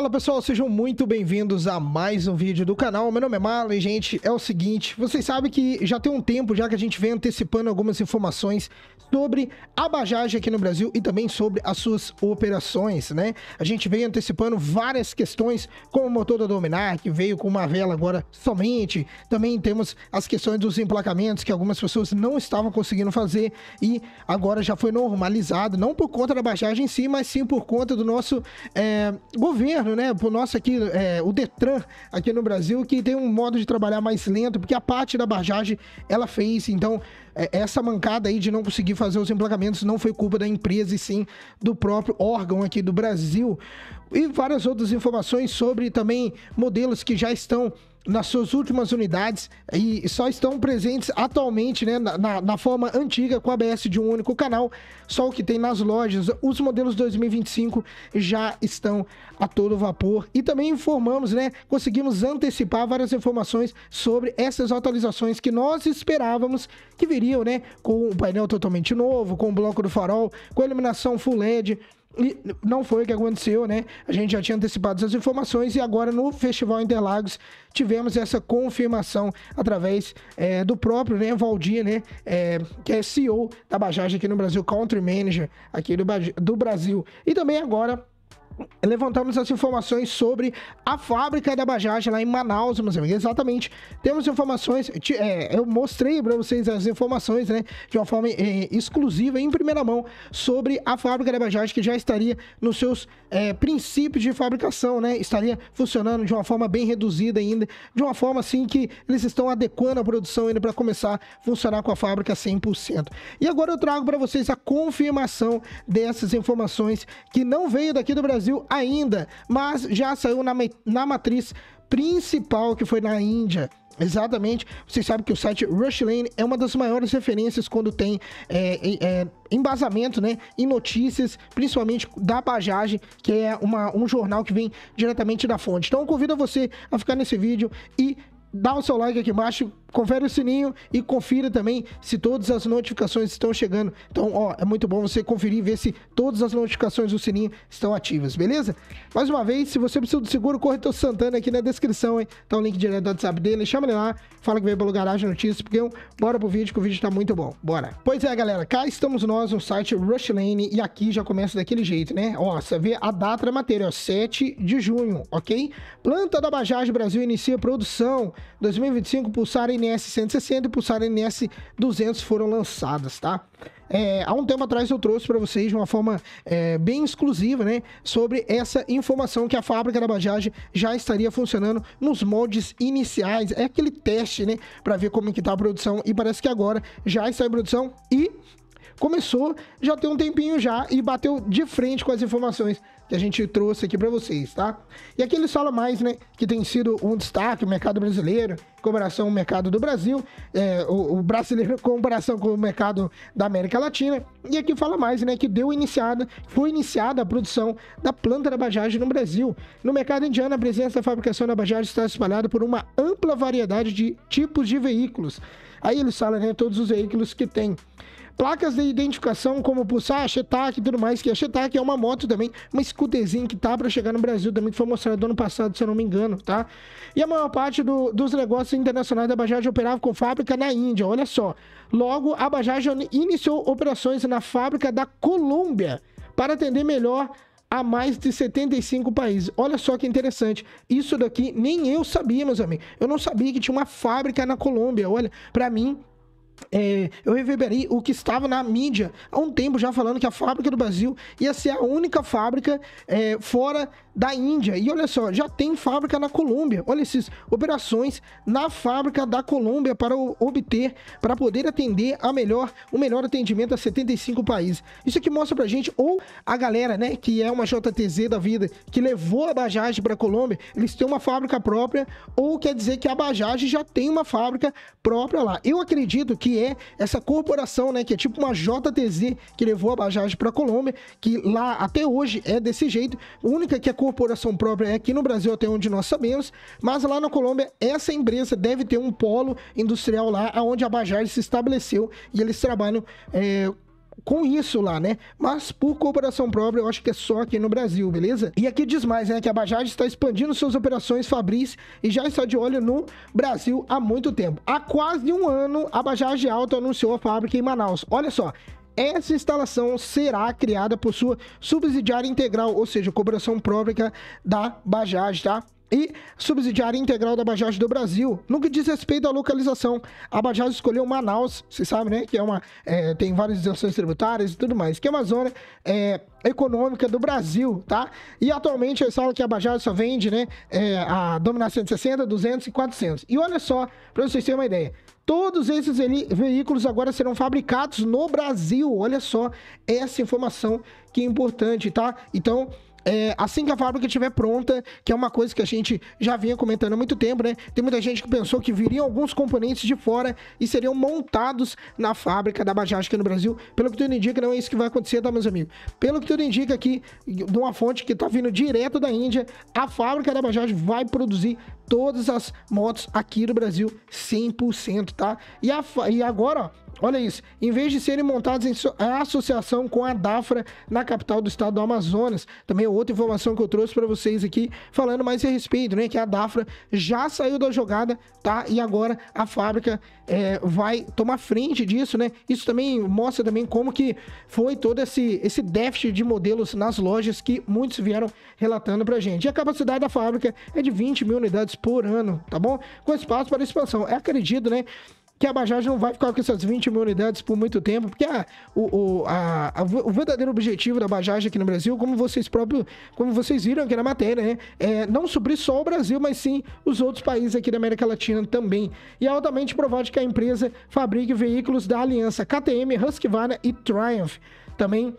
Fala pessoal, sejam muito bem-vindos a mais um vídeo do canal. Meu nome é Marlon e, gente, é o seguinte: vocês sabem que já tem um tempo já que a gente vem antecipando algumas informações sobre a Bajaj aqui no Brasil e também sobre as suas operações, né? A gente vem antecipando várias questões, como o motor da Dominar, que veio com uma vela agora somente. Também temos as questões dos emplacamentos que algumas pessoas não estavam conseguindo fazer e agora já foi normalizado, não por conta da bajagem em si, mas sim por conta do nosso é, governo interno, né? Pro nosso aqui, é, o Detran aqui no Brasil, que tem um modo de trabalhar mais lento, porque a parte da Bajaj ela fez. Então, é, essa mancada aí de não conseguir fazer os emplacamentos não foi culpa da empresa e sim do próprio órgão aqui do Brasil. E várias outras informações sobre também modelos que já estão nas suas últimas unidades e só estão presentes atualmente né, na, na, forma antiga com ABS de um único canal, só o que tem nas lojas. Os modelos 2025 já estão a todo vapor e também informamos, né, conseguimos antecipar várias informações sobre essas atualizações que nós esperávamos que viriam, né, com o um painel totalmente novo, com o bloco do farol, com a iluminação full LED, e não foi o que aconteceu, né? A gente já tinha antecipado essas informações e agora no Festival Interlagos tivemos essa confirmação através é, do próprio né, Valdir, né? É, que é CEO da Bajaj aqui no Brasil, Country Manager aqui do, do Brasil. E também agora levantamos as informações sobre a fábrica da Bajaj lá em Manaus, meus amigos. Exatamente. Temos informações, é, eu mostrei para vocês as informações, né, de uma forma é, exclusiva, em primeira mão, sobre a fábrica da Bajaj que já estaria nos seus é, princípios de fabricação, né? Estaria funcionando de uma forma bem reduzida ainda, de uma forma assim que eles estão adequando a produção ainda para começar a funcionar com a fábrica 100%. E agora eu trago para vocês a confirmação dessas informações que não veio daqui do Brasil Brasil ainda, mas já saiu na, na matriz principal que foi na Índia. Exatamente, você sabe que o site Rushlane é uma das maiores referências quando tem é, é, embasamento né, em notícias, principalmente da Bajaj, que é uma, um jornal que vem diretamente da fonte. Então eu convido você a ficar nesse vídeo e dá o seu like aqui embaixo, confere o sininho e confira também se todas as notificações estão chegando. Então, ó, é muito bom você conferir e ver se todas as notificações do sininho estão ativas, beleza? Mais uma vez, se você precisa do seguro, corretor Santana aqui na descrição, hein? Tá o link direto do WhatsApp dele, chama ele lá, fala que veio pelo Garagem Notícias, porque bora pro vídeo que o vídeo tá muito bom. Bora. Pois é, galera, cá estamos nós no site Rushlane e aqui já começa daquele jeito, né? Ó, você vê a data da matéria, ó, 7 de junho, ok? Planta da Bajaj Brasil inicia produção 2025 pulsar em NS 160 e Pulsar NS 200 foram lançadas, tá? É, há um tempo atrás eu trouxe para vocês de uma forma é, bem exclusiva, né, sobre essa informação que a fábrica da Bajaj já estaria funcionando nos moldes iniciais. É aquele teste, né, para ver como é que tá a produção e parece que agora já está em produção e começou já tem um tempinho já e bateu de frente com as informações que a gente trouxe aqui para vocês, tá? E aqui eles falam mais, né, que tem sido um destaque o mercado brasileiro, em comparação ao mercado do Brasil, é, o, o, brasileiro em comparação com o mercado da América Latina, e aqui fala mais, né, que deu iniciada, foi iniciada a produção da planta da Bajaj no Brasil. No mercado indiano, a presença da fabricação da Bajaj está espalhada por uma ampla variedade de tipos de veículos. Aí eles falam, né, todos os veículos que tem. Placas de identificação como Pulsar, Chetak e tudo mais, que a Chetak é uma moto também, uma scooterzinha que tá para chegar no Brasil também, que foi mostrado ano passado, se eu não me engano, tá? E a maior parte do, dos negócios internacionais da Bajaj operava com fábrica na Índia, olha só. Logo, a Bajaj iniciou operações na fábrica da Colômbia para atender melhor a mais de 75 países. Olha só que interessante. Isso daqui nem eu sabia, meus amigos. Eu não sabia que tinha uma fábrica na Colômbia. Olha, para mim é, eu reverberei o que estava na mídia há um tempo já falando que a fábrica do Brasil ia ser a única fábrica é, fora da Índia. E olha só, já tem fábrica na Colômbia. Olha esses operações na fábrica da Colômbia para obter, para poder atender a melhor, o melhor atendimento a 75 países. Isso aqui mostra pra gente ou a galera, né, que é uma JTZ da vida, que levou a Bajaj para Colômbia, eles têm uma fábrica própria, ou quer dizer que a Bajaj já tem uma fábrica própria lá. Eu acredito que que é essa corporação, né, que é tipo uma JTZ que levou a Bajaj para a Colômbia, que lá até hoje é desse jeito. A única que é corporação própria é aqui no Brasil, até onde nós sabemos, mas lá na Colômbia essa empresa deve ter um polo industrial lá, aonde a Bajaj se estabeleceu e eles trabalham é, com isso lá, né? Mas por cooperação própria, eu acho que é só aqui no Brasil, beleza? E aqui diz mais, né? Que a Bajaj está expandindo suas operações Fabris e já está de olho no Brasil há muito tempo. Há quase um ano, a Bajaj Alto anunciou a fábrica em Manaus. Olha só, essa instalação será criada por sua subsidiária integral, ou seja, cobração própria da Bajaj, tá? e subsidiária integral da Bajaj do Brasil. No que diz respeito à localização, a Bajaj escolheu Manaus, vocês sabem, né? Que é uma. É, tem várias isenções tributárias e tudo mais, que é uma zona é, econômica do Brasil, tá? E atualmente eles falam que a Bajaj só vende, né? É, a Dominar 160, 200 e 400. E olha só, para vocês terem uma ideia. Todos esses veículos agora serão fabricados no Brasil. Olha só essa informação que é importante, tá? Então, é, assim que a fábrica estiver pronta, que é uma coisa que a gente já vinha comentando há muito tempo, né? Tem muita gente que pensou que viriam alguns componentes de fora e seriam montados na fábrica da Bajaj aqui no Brasil. Pelo que tudo indica, não é isso que vai acontecer, tá, meus amigos? Pelo que tudo indica aqui, de uma fonte que tá vindo direto da Índia, a fábrica da Bajaj vai produzir todas as motos aqui no Brasil 100%, tá? E, a, e agora, ó, Olha isso. Em vez de serem montados em associação com a DAFRA na capital do estado do Amazonas. Também é outra informação que eu trouxe para vocês aqui, falando mais a respeito, né? Que a DAFRA já saiu da jogada, tá? E agora a fábrica é, vai tomar frente disso, né? Isso também mostra também como que foi todo esse, esse déficit de modelos nas lojas que muitos vieram relatando pra gente. E a capacidade da fábrica é de 20 mil unidades por ano, tá bom? Com espaço para expansão. É acredito, né? que a Bajaj não vai ficar com essas 20 mil unidades por muito tempo, porque a, o, a, a, o verdadeiro objetivo da Bajaj aqui no Brasil, como vocês próprios, como vocês viram aqui na matéria, né? É não suprir só o Brasil, mas sim os outros países aqui da América Latina também. E é altamente provável que a empresa fabrique veículos da aliança KTM, Husqvarna e Triumph. Também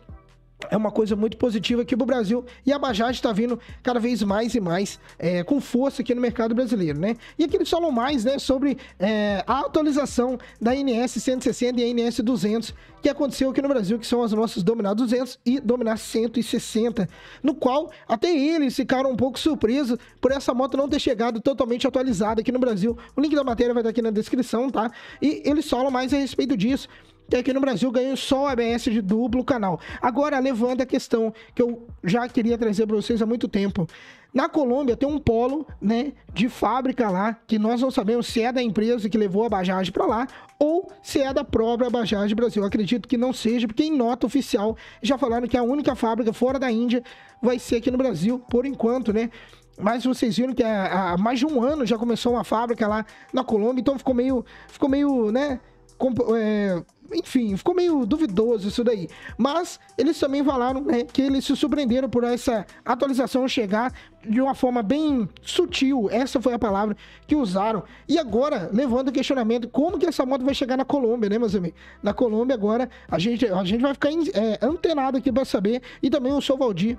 é uma coisa muito positiva aqui pro Brasil. E a Bajaj está vindo cada vez mais e mais é, com força aqui no mercado brasileiro, né? E aqui eles falam mais, né, sobre é, a atualização da NS 160 e a NS 200 que aconteceu aqui no Brasil, que são as nossas Dominar 200 e Dominar 160, no qual até eles ficaram um pouco surpresos por essa moto não ter chegado totalmente atualizada aqui no Brasil. O link da matéria vai estar aqui na descrição, tá? E eles falam mais a respeito disso. E aqui no Brasil ganhou só o ABS de duplo canal. Agora, levando a questão que eu já queria trazer para vocês há muito tempo. Na Colômbia tem um polo, né, de fábrica lá, que nós não sabemos se é da empresa que levou a Bajaj para lá ou se é da própria Bajaj Brasil. acredito que não seja, porque em nota oficial já falaram que a única fábrica fora da Índia vai ser aqui no Brasil, por enquanto, né? Mas vocês viram que há, mais de um ano já começou uma fábrica lá na Colômbia, então ficou meio, ficou meio, né, é, enfim, ficou meio duvidoso isso daí. Mas eles também falaram né, que eles se surpreenderam por essa atualização chegar de uma forma bem sutil. Essa foi a palavra que usaram. E agora, levando o questionamento, como que essa moto vai chegar na Colômbia, né, meus amigos? Na Colômbia agora, a gente, a gente vai ficar é, antenado aqui para saber. E também o Sou Valdir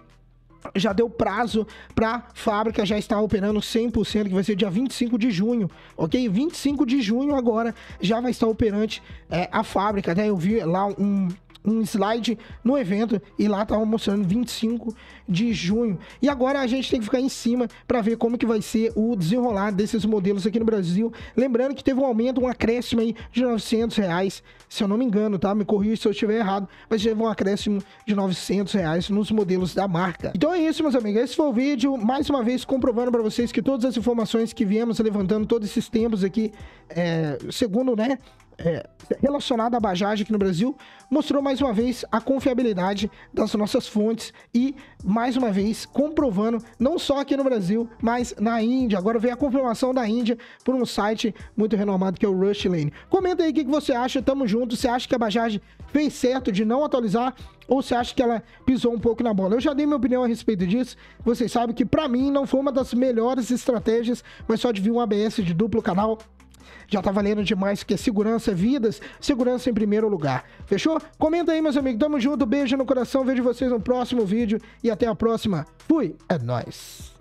já deu prazo para fábrica já estar operando 100%, que vai ser dia 25 de junho, ok? 25 de junho agora já vai estar operante é, a fábrica, né? Eu vi lá um um slide no evento e lá tava tá mostrando 25 de junho. E agora a gente tem que ficar em cima para ver como que vai ser o desenrolar desses modelos aqui no Brasil. Lembrando que teve um aumento, um acréscimo aí de 900 reais, se eu não me engano, tá? Me corrija se eu estiver errado, mas teve um acréscimo de 900 reais nos modelos da marca. Então é isso, meus amigos. Esse foi o vídeo, mais uma vez comprovando para vocês que todas as informações que viemos levantando todos esses tempos aqui, é, segundo, né, é, relacionada à Bajaj aqui no Brasil, mostrou mais uma vez a confiabilidade das nossas fontes e, mais uma vez, comprovando não só aqui no Brasil, mas na Índia. Agora vem a confirmação da Índia por um site muito renomado que é o Rush Lane. Comenta aí o que, que você acha, tamo junto. Você acha que a Bajaj fez certo de não atualizar ou você acha que ela pisou um pouco na bola? Eu já dei minha opinião a respeito disso. Vocês sabem que para mim não foi uma das melhores estratégias, mas só de vir um ABS de duplo canal já tá valendo demais, é segurança vidas, segurança em primeiro lugar. Fechou? Comenta aí, meus amigos. Tamo junto, beijo no coração, vejo vocês no próximo vídeo e até a próxima. Fui, é nóis.